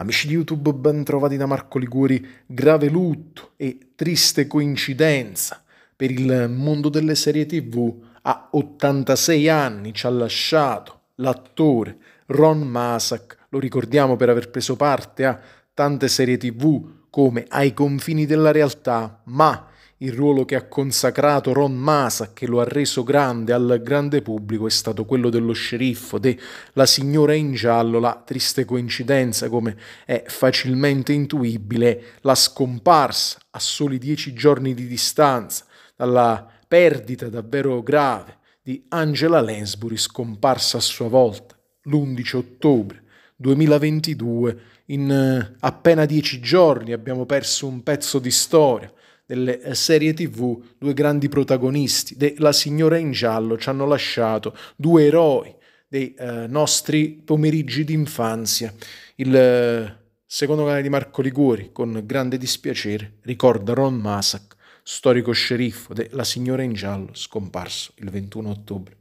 Amici di YouTube, ben trovati da Marco Liguori. Grave lutto e triste coincidenza per il mondo delle serie TV. A 86 anni ci ha lasciato l'attore Ron Masak. Lo ricordiamo per aver preso parte a tante serie TV come Ai confini della realtà, ma il ruolo che ha consacrato Ron Masa, che lo ha reso grande al grande pubblico, è stato quello dello sceriffo, de La signora in giallo, la triste coincidenza, come è facilmente intuibile, la scomparsa a soli dieci giorni di distanza dalla perdita davvero grave di Angela Lansbury, scomparsa a sua volta l'11 ottobre 2022. In eh, appena dieci giorni abbiamo perso un pezzo di storia delle eh, serie tv, due grandi protagonisti, de La signora in giallo ci hanno lasciato due eroi dei eh, nostri pomeriggi d'infanzia. Il eh, secondo canale di Marco Liguri, con grande dispiacere, ricorda Ron Masak, storico sceriffo della signora in giallo, scomparso il 21 ottobre.